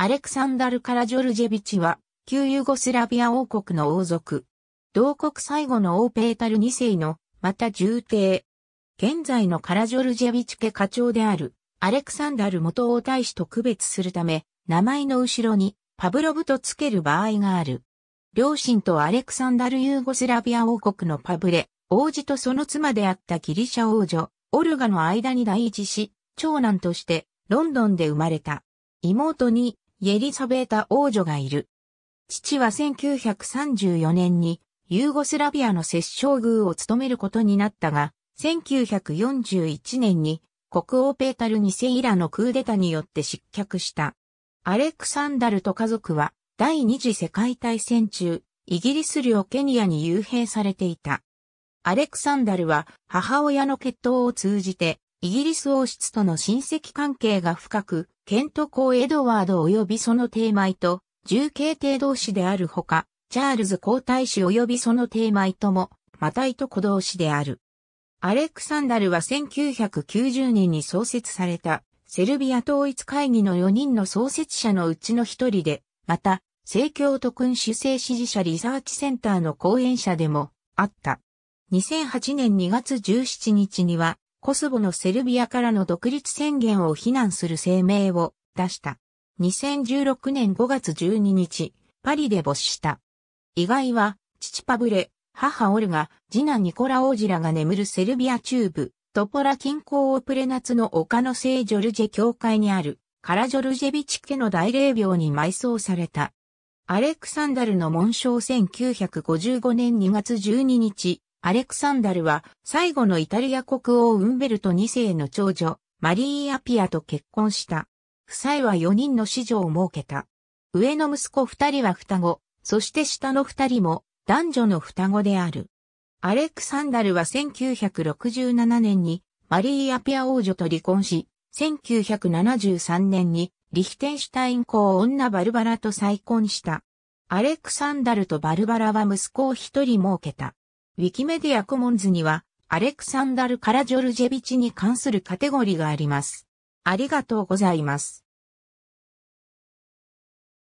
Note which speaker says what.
Speaker 1: アレクサンダル・カラジョルジェビチは、旧ユーゴスラビア王国の王族。同国最後の王ペータル2世の、また重帝。現在のカラジョルジェビチ家課長である、アレクサンダル元王太子と区別するため、名前の後ろに、パブロブと付ける場合がある。両親とアレクサンダル・ユーゴスラビア王国のパブレ、王子とその妻であったギリシャ王女、オルガの間に第一子、長男として、ロンドンで生まれた。妹に、イエリサベータ王女がいる。父は1934年にユーゴスラビアの摂政宮を務めることになったが、1941年に国王ペータル2世イラのクーデタによって失脚した。アレクサンダルと家族は第二次世界大戦中、イギリス領ケニアに幽閉されていた。アレクサンダルは母親の血統を通じてイギリス王室との親戚関係が深く、ケント公エドワード及びその帝米と、重慶帝同士であるほか、チャールズ皇太子及びその帝米とも、またいと子同士である。アレクサンダルは1990年に創設された、セルビア統一会議の4人の創設者のうちの一人で、また、政教と君主制支持者リサーチセンターの講演者でもあった。2008年2月17日には、コスボのセルビアからの独立宣言を非難する声明を出した。2016年5月12日、パリで没した。意外は、父パブレ、母オルガ、次男ニコラ王子らが眠るセルビア中部、トポラ近郊オプレナツの丘の聖ジョルジェ教会にある、カラジョルジェビチ家の大霊廟に埋葬された。アレクサンダルの紋章1955年2月12日、アレクサンダルは最後のイタリア国王ウンベルト2世の長女、マリー・アピアと結婚した。夫妻は4人の子女を設けた。上の息子2人は双子、そして下の2人も男女の双子である。アレクサンダルは1967年にマリー・アピア王女と離婚し、1973年にリヒテンシュタイン公女バルバラと再婚した。アレクサンダルとバルバラは息子を一人設けた。ウィキメディアコモンズには、アレクサンダル・カラジョルジェビチに関するカテゴリーがあります。ありがとうございます。